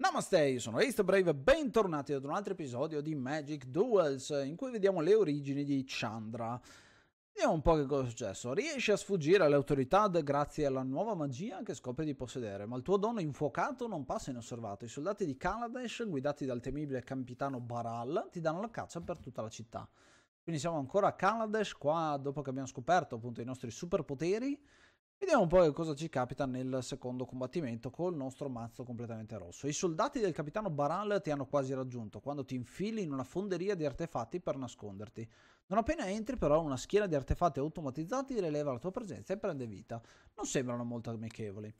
Namaste, io sono East Brave e bentornati ad un altro episodio di Magic Duels in cui vediamo le origini di Chandra. Vediamo un po' che cosa è successo. Riesce a sfuggire alle autorità grazie alla nuova magia che scopre di possedere, ma il tuo dono infuocato non passa inosservato. I soldati di Kaladesh, guidati dal temibile capitano Baral, ti danno la caccia per tutta la città. Quindi siamo ancora a Kaladesh, qua dopo che abbiamo scoperto appunto i nostri superpoteri. Vediamo un po' che cosa ci capita nel secondo combattimento col nostro mazzo completamente rosso. I soldati del capitano Baral ti hanno quasi raggiunto quando ti infili in una fonderia di artefatti per nasconderti. Non appena entri però una schiera di artefatti automatizzati rileva la tua presenza e prende vita. Non sembrano molto amichevoli.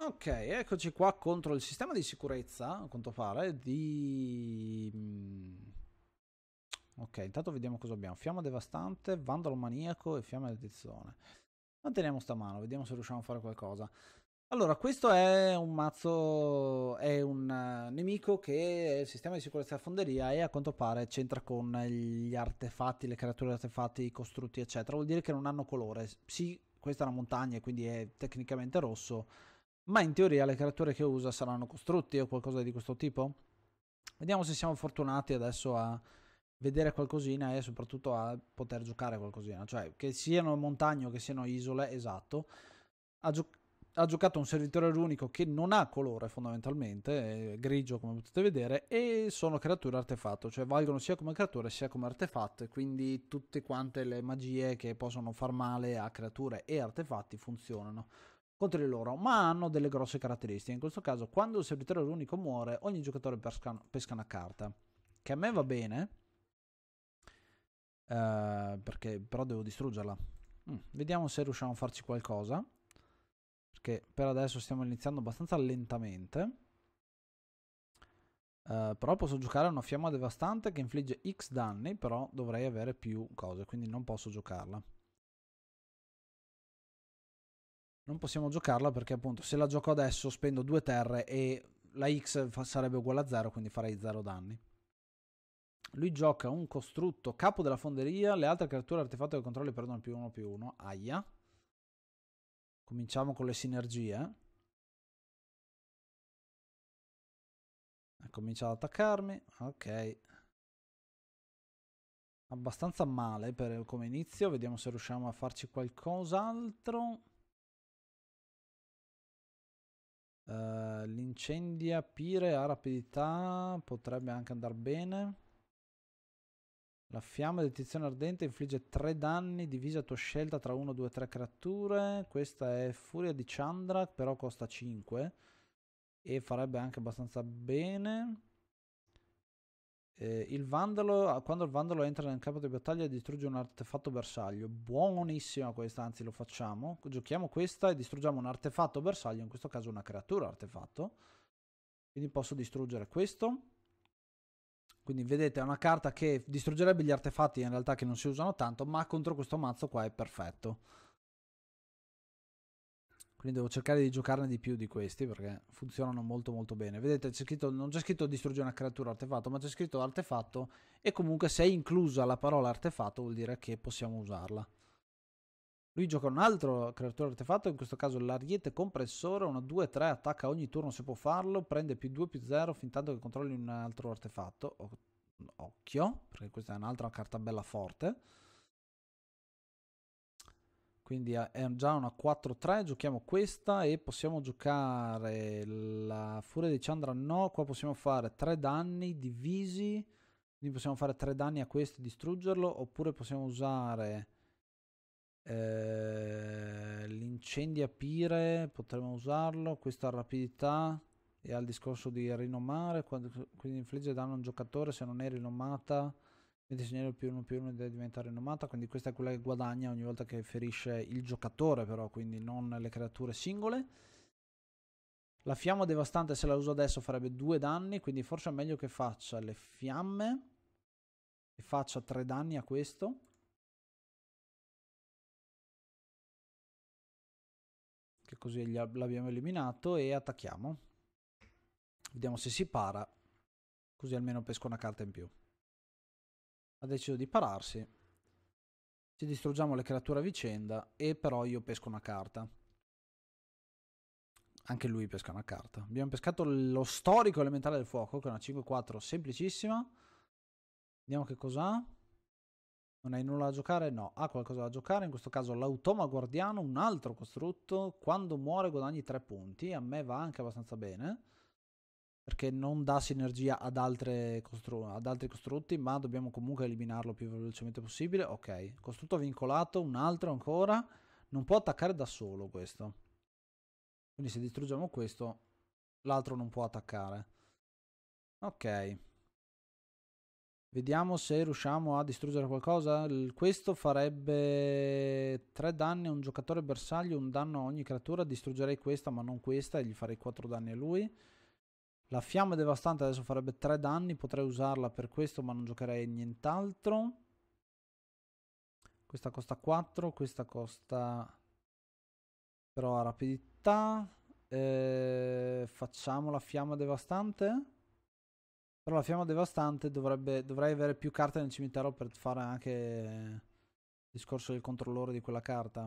Ok, eccoci qua contro il sistema di sicurezza, a quanto pare, di... Mm, ok, intanto vediamo cosa abbiamo. Fiamma devastante, vandalo maniaco e fiamma di tizzone. Manteniamo sta mano, vediamo se riusciamo a fare qualcosa. Allora, questo è un mazzo, è un eh, nemico che è il sistema di sicurezza della fonderia e a quanto pare c'entra con gli artefatti, le creature artefatti, i costrutti, eccetera. Vuol dire che non hanno colore. Sì, questa è una montagna e quindi è tecnicamente rosso, ma in teoria le creature che usa saranno costrutti o qualcosa di questo tipo. Vediamo se siamo fortunati adesso a vedere qualcosina e soprattutto a poter giocare qualcosina, cioè che siano montagne o che siano isole, esatto. Ha, gio- ha giocato un servitore runico che non ha colore fondamentalmente, grigio come potete vedere, e sono creature artefatto, cioè valgono sia come creature sia come artefatto, quindi tutte quante le magie che possono far male a creature e artefatti funzionano contro di loro, ma hanno delle grosse caratteristiche. In questo caso, quando il servitore runico muore, ogni giocatore pesca una carta, che a me va bene, eh, perché però devo distruggerla. Mm, vediamo se riusciamo a farci qualcosa. Perché per adesso stiamo iniziando abbastanza lentamente. Uh, però posso giocare a una fiamma devastante che infligge X danni, però dovrei avere più cose, quindi non posso giocarla. Non possiamo giocarla perché appunto se la gioco adesso spendo due terre e la X sarebbe uguale a 0, quindi farei 0 danni. Lui gioca un costrutto capo della fonderia, le altre creature artefatto del controllo perdono più uno più uno. Aia. Cominciamo con le sinergie. Comincia ad attaccarmi. Ok. Abbastanza male per, come inizio. Vediamo se riusciamo a farci qualcos'altro. Uh, l'incendia pire a rapidità potrebbe anche andare bene. La fiamma di tizione ardente infligge 3 danni divisa a tua scelta tra 1, 2, 3 creature. Questa è furia di Chandra, però costa 5 e farebbe anche abbastanza bene. Eh, il vandalo, ah, quando il vandalo entra nel campo di battaglia distrugge un artefatto bersaglio. Buonissima questa, anzi lo facciamo. Giochiamo questa e distruggiamo un artefatto bersaglio, in questo caso una creatura artefatto. Quindi posso distruggere questo quindi vedete è una carta che distruggerebbe gli artefatti in realtà che non si usano tanto, ma contro questo mazzo qua è perfetto. Quindi devo cercare di giocarne di più di questi perché funzionano molto molto bene. Vedete, c'è scritto, non c'è scritto distruggere una creatura artefatto, ma c'è scritto artefatto e comunque se è inclusa la parola artefatto vuol dire che possiamo usarla. Lui gioca un altro creatore artefatto, in questo caso l'ariete compressore, una 2-3, attacca ogni turno se può farlo, prende più 2 più 0 fin tanto che controlli un altro artefatto. O- occhio, perché questa è un'altra carta bella forte. Quindi è già una 4-3, giochiamo questa e possiamo giocare la furia di Chandra no, qua possiamo fare 3 danni divisi, quindi possiamo fare 3 danni a questo e distruggerlo, oppure possiamo usare eh, l'incendio a pire potremmo usarlo, questa rapidità e al discorso di rinomare, quando, quindi infligge danno a un giocatore se non è rinomata, il segnale più uno più uno deve diventare rinomata, quindi questa è quella che guadagna ogni volta che ferisce il giocatore però, quindi non le creature singole. La fiamma devastante se la uso adesso farebbe due danni, quindi forse è meglio che faccia le fiamme e faccia tre danni a questo. che così l'abbiamo eliminato e attacchiamo. Vediamo se si para, così almeno pesco una carta in più. Ha deciso di pararsi. Ci distruggiamo le creature a vicenda e però io pesco una carta. Anche lui pesca una carta. Abbiamo pescato lo storico elementare del fuoco, che è una 5-4 semplicissima. Vediamo che cos'ha. Non hai nulla da giocare? No. Ha qualcosa da giocare? In questo caso l'automa guardiano, un altro costrutto. Quando muore guadagni 3 punti. A me va anche abbastanza bene. Perché non dà sinergia ad, costru ad altri costrutti, ma dobbiamo comunque eliminarlo più velocemente possibile. Ok. Costrutto vincolato, un altro ancora. Non può attaccare da solo questo. Quindi se distruggiamo questo, l'altro non può attaccare. Ok. Vediamo se riusciamo a distruggere qualcosa. Questo farebbe 3 danni a un giocatore bersaglio, un danno a ogni creatura. Distruggerei questa ma non questa e gli farei 4 danni a lui. La fiamma devastante adesso farebbe 3 danni. Potrei usarla per questo ma non giocherei nient'altro. Questa costa 4, questa costa però a rapidità. Eh, facciamo la fiamma devastante. Però la fiamma devastante dovrebbe, dovrei avere più carte nel cimitero per fare anche il discorso del controllore di quella carta.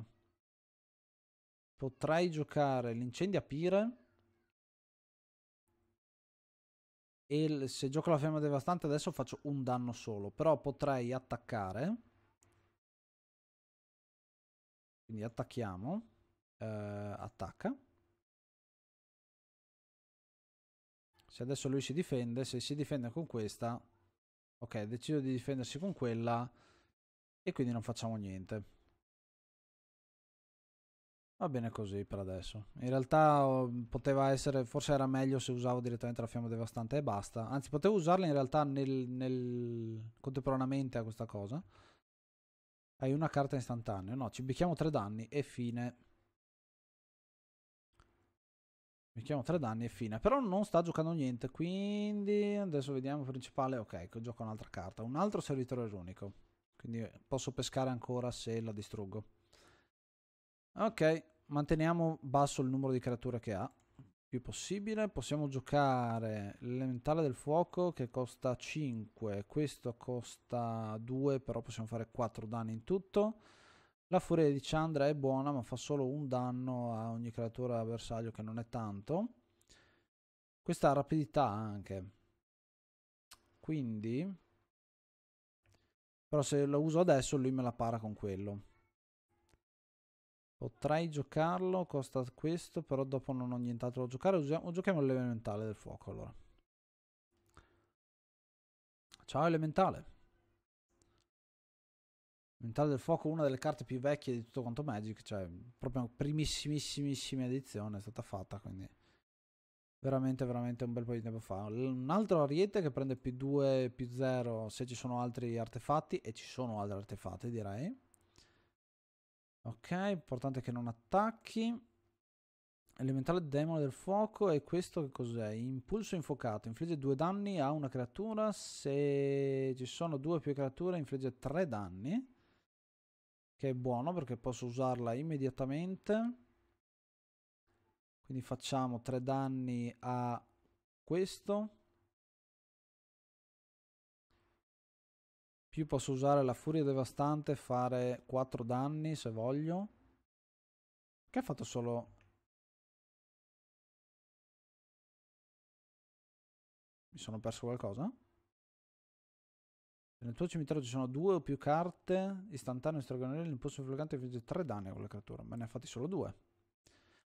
Potrei giocare l'incendio a pire. E se gioco la fiamma devastante adesso faccio un danno solo. Però potrei attaccare. Quindi attacchiamo. Eh, attacca. Cioè adesso lui si difende, se si difende con questa, ok, decido di difendersi con quella e quindi non facciamo niente. Va bene così per adesso. In realtà oh, poteva essere, forse era meglio se usavo direttamente la fiamma devastante e basta. Anzi, potevo usarla in realtà nel, nel, contemporaneamente a questa cosa. Hai una carta istantanea. No, ci becchiamo tre danni e fine. Mi chiamo tre danni e fine. Però non sta giocando niente, quindi adesso vediamo principale. Ok, gioca un'altra carta. Un altro servitore runico. Quindi posso pescare ancora se la distruggo. Ok, manteniamo basso il numero di creature che ha. Più possibile. Possiamo giocare l'elementale del fuoco che costa 5. Questo costa 2, però possiamo fare 4 danni in tutto. La furia di Chandra è buona ma fa solo un danno a ogni creatura avversario che non è tanto. Questa rapidità anche. Quindi... Però se lo uso adesso lui me la para con quello. Potrei giocarlo, costa questo, però dopo non ho nient'altro da giocare. giochiamo l'elementale del fuoco allora. Ciao elementale. Mentale del Fuoco, è una delle carte più vecchie di tutto quanto Magic, cioè proprio primissimissimissima edizione è stata fatta, quindi veramente veramente un bel po' di tempo fa. Un altro ariete che prende più 2, più 0 se ci sono altri artefatti, e ci sono altri artefatti direi. Ok, importante che non attacchi. Elementale demone del fuoco e questo che cos'è? Impulso infuocato, infligge due danni a una creatura, se ci sono due o più creature infligge tre danni che è buono perché posso usarla immediatamente quindi facciamo 3 danni a questo più posso usare la furia devastante e fare 4 danni se voglio che ha fatto solo mi sono perso qualcosa? nel tuo cimitero ci sono due o più carte istantanee o stragonelli, l'impulso fulgante infligge tre danni a quella creatura, ma ne ha fatti solo due.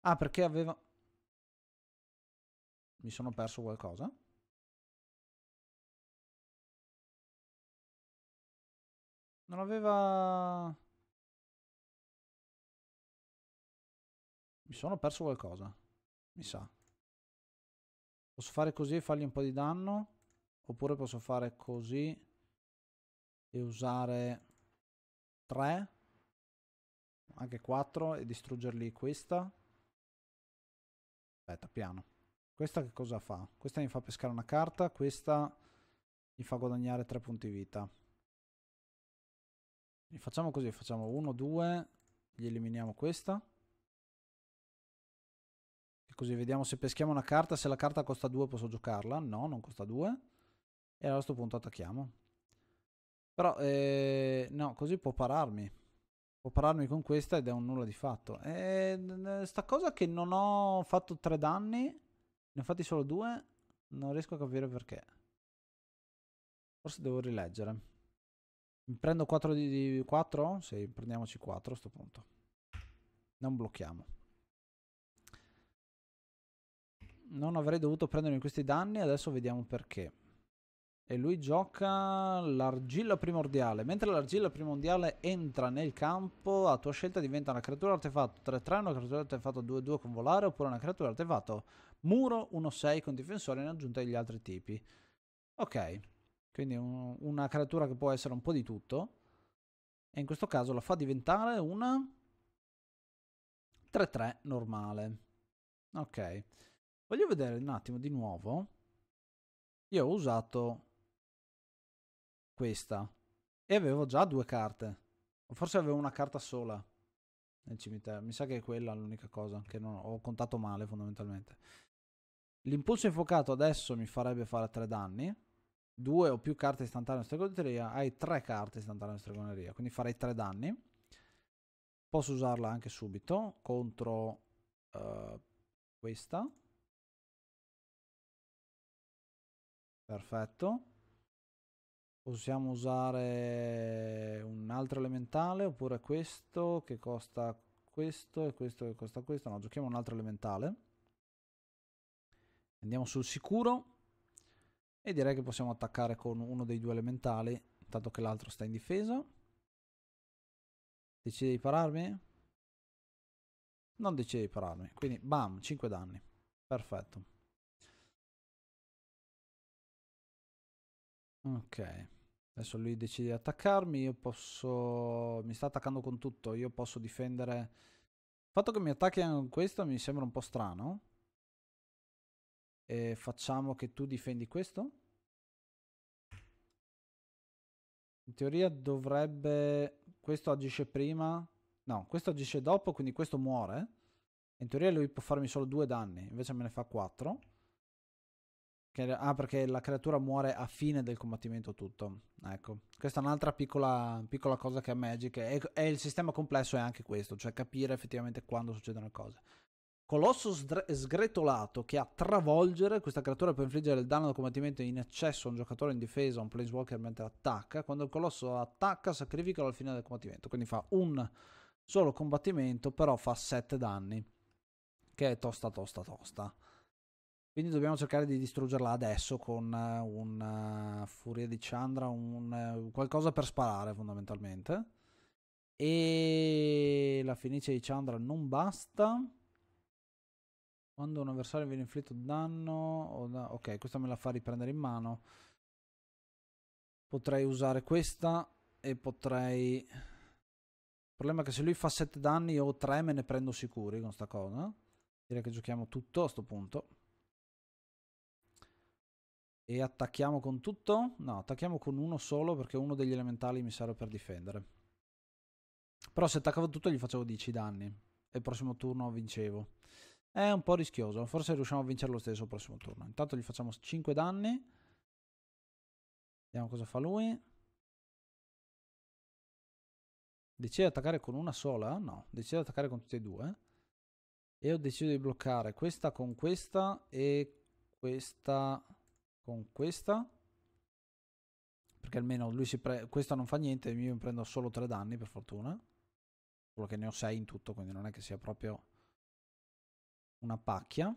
Ah, perché aveva... Mi sono perso qualcosa? Non aveva... Mi sono perso qualcosa, mi sa. Posso fare così e fargli un po' di danno? Oppure posso fare così e usare 3, anche 4 e distruggerli questa. Aspetta, piano. Questa che cosa fa? Questa mi fa pescare una carta, questa mi fa guadagnare 3 punti vita. E facciamo così, facciamo 1, 2, gli eliminiamo questa. E così vediamo se peschiamo una carta, se la carta costa 2 posso giocarla. No, non costa 2. E a questo punto attacchiamo. Però, eh, no, così può pararmi. Può pararmi con questa ed è un nulla di fatto. E, eh, sta cosa che non ho fatto tre danni, ne ho fatti solo due, non riesco a capire perché. Forse devo rileggere. Mi prendo 4 di, di 4? Sì, prendiamoci 4 a sto punto. Non blocchiamo. Non avrei dovuto prendermi questi danni, adesso vediamo perché e lui gioca l'argilla primordiale. Mentre l'argilla primordiale entra nel campo, a tua scelta diventa una creatura artefatto 3-3, una creatura artefatto 2-2 con volare, oppure una creatura artefatto muro 1-6 con difensore in aggiunta agli altri tipi. Ok, quindi un, una creatura che può essere un po' di tutto. E in questo caso la fa diventare una 3-3 normale. Ok, voglio vedere un attimo di nuovo. Io ho usato questa. E avevo già due carte. O forse avevo una carta sola nel cimitero. Mi sa che è quella l'unica cosa che non ho contato male fondamentalmente. L'impulso infuocato adesso mi farebbe fare tre danni. Due o più carte istantanee in stregoneria. Hai tre carte istantanee in stregoneria, quindi farei tre danni. Posso usarla anche subito contro uh, questa. Perfetto possiamo usare un altro elementale oppure questo che costa questo e questo che costa questo no giochiamo un altro elementale andiamo sul sicuro e direi che possiamo attaccare con uno dei due elementali tanto che l'altro sta in difesa decide di pararmi? non decide di pararmi quindi bam 5 danni perfetto Ok. Adesso lui decide di attaccarmi, io posso... mi sta attaccando con tutto, io posso difendere... Il fatto che mi attacchi anche con questo mi sembra un po' strano. E facciamo che tu difendi questo. In teoria dovrebbe... questo agisce prima... no, questo agisce dopo, quindi questo muore. In teoria lui può farmi solo due danni, invece me ne fa quattro ah, perché la creatura muore a fine del combattimento tutto. Ecco, questa è un'altra piccola, piccola cosa che è Magic. E, e, il sistema complesso è anche questo, cioè capire effettivamente quando succedono le cose. Colosso sgretolato che a travolgere questa creatura può infliggere il danno del combattimento in eccesso a un giocatore in difesa o a un planeswalker mentre attacca. Quando il colosso attacca, sacrificalo al fine del combattimento. Quindi fa un solo combattimento, però fa 7 danni. Che è tosta, tosta, tosta. Quindi dobbiamo cercare di distruggerla adesso con eh, una eh, furia di Chandra, un, eh, qualcosa per sparare fondamentalmente. E la fenice di Chandra non basta. Quando un avversario viene inflitto danno... Ok, questa me la fa riprendere in mano. Potrei usare questa e potrei... Il problema è che se lui fa 7 danni o 3 me ne prendo sicuri con sta cosa. Direi che giochiamo tutto a sto punto. E attacchiamo con tutto? No, attacchiamo con uno solo perché uno degli elementali mi serve per difendere. Però se attaccavo tutto gli facevo 10 danni. E il prossimo turno vincevo. È un po' rischioso. Forse riusciamo a vincere lo stesso il prossimo turno. Intanto gli facciamo 5 danni. Vediamo cosa fa lui. Decide di attaccare con una sola? No, decide di attaccare con tutte e due. E ho deciso di bloccare questa con questa e questa con questa perché almeno lui si pre- questa non fa niente io mi prendo solo 3 danni per fortuna solo che ne ho 6 in tutto quindi non è che sia proprio una pacchia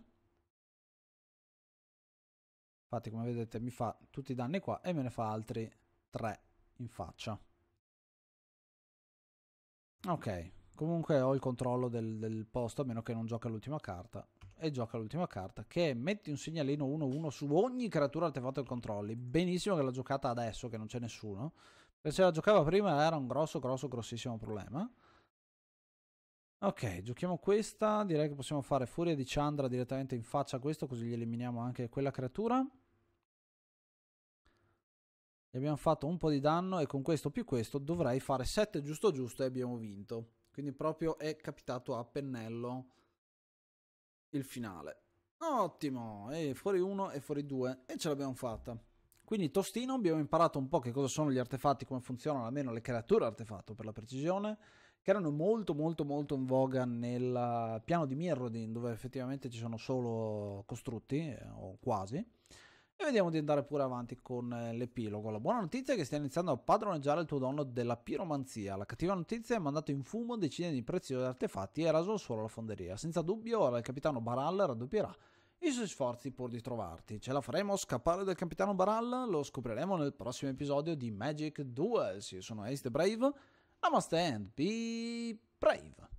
infatti come vedete mi fa tutti i danni qua e me ne fa altri 3 in faccia ok comunque ho il controllo del, del posto a meno che non gioca l'ultima carta e gioca l'ultima carta che è metti un segnalino 1-1 su ogni creatura artefatto e controlli. Benissimo che l'ha giocata adesso che non c'è nessuno. Se la giocava prima era un grosso, grosso, grossissimo problema. Ok, giochiamo questa. Direi che possiamo fare Furia di Chandra direttamente in faccia a questo, così gli eliminiamo anche quella creatura. Gli abbiamo fatto un po' di danno e con questo più questo dovrei fare 7 giusto giusto e abbiamo vinto. Quindi proprio è capitato a pennello il finale. Ottimo, e fuori uno e fuori due, e ce l'abbiamo fatta. Quindi Tostino abbiamo imparato un po' che cosa sono gli artefatti, come funzionano almeno le creature artefatto per la precisione, che erano molto molto molto in voga nel piano di Mirrodin, dove effettivamente ci sono solo costrutti, eh, o quasi. E vediamo di andare pure avanti con eh, l'epilogo. La buona notizia è che stai iniziando a padroneggiare il tuo dono della piromanzia. La cattiva notizia è mandato in fumo decine di preziosi artefatti e raso al suolo la fonderia. Senza dubbio ora il capitano Baral raddoppierà i suoi sforzi pur di trovarti. Ce la faremo scappare dal capitano Baral? Lo scopriremo nel prossimo episodio di Magic Duels. Io sono Ace the Brave. Namaste and be brave!